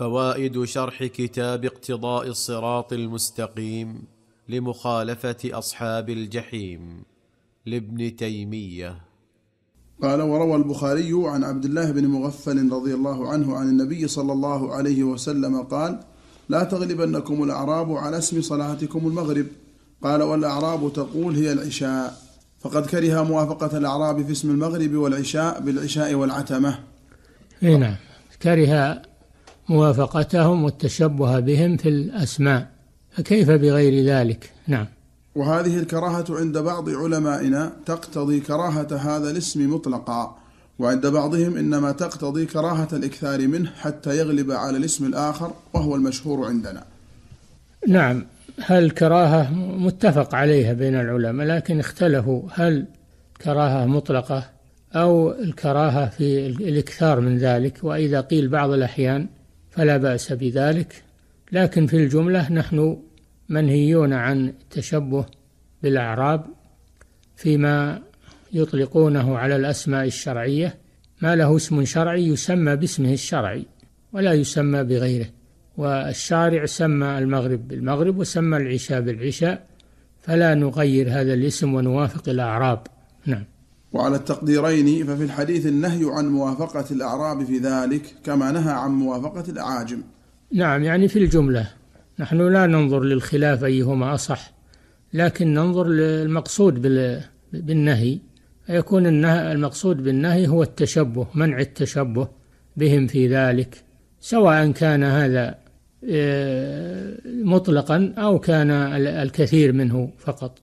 فوائد شرح كتاب اقتضاء الصراط المستقيم لمخالفه اصحاب الجحيم لابن تيميه قال وروى البخاري عن عبد الله بن مغفل رضي الله عنه عن النبي صلى الله عليه وسلم قال لا تغلبنكم الأعراب على اسم صلاتكم المغرب قال والأعراب تقول هي العشاء فقد كره موافقة الأعراب في اسم المغرب والعشاء بالعشاء والعتمة إيه نعم كره موافقتهم والتشبه بهم في الأسماء فكيف بغير ذلك نعم وهذه الكراهة عند بعض علمائنا تقتضي كراهة هذا الاسم مطلقا وعند بعضهم إنما تقتضي كراهة الإكثار منه حتى يغلب على الاسم الآخر وهو المشهور عندنا نعم هل كراهة متفق عليها بين العلماء لكن اختلفوا هل كراهة مطلقة أو الكراهة في الإكثار من ذلك وإذا قيل بعض الأحيان فلا بأس بذلك لكن في الجملة نحن منهيون عن التشبه بالأعراب فيما يطلقونه على الأسماء الشرعية ما له اسم شرعي يسمى باسمه الشرعي ولا يسمى بغيره والشارع سمى المغرب بالمغرب وسمى العشاء بالعشاء فلا نغير هذا الاسم ونوافق الأعراب نعم وعلى التقديرين ففي الحديث النهي عن موافقة الأعراب في ذلك كما نهى عن موافقة الأعاجم نعم يعني في الجملة نحن لا ننظر للخلاف أيهما أصح لكن ننظر للمقصود بالنهي فيكون المقصود بالنهي هو التشبه منع التشبه بهم في ذلك سواء كان هذا آه، مطلقا أو كان الكثير منه فقط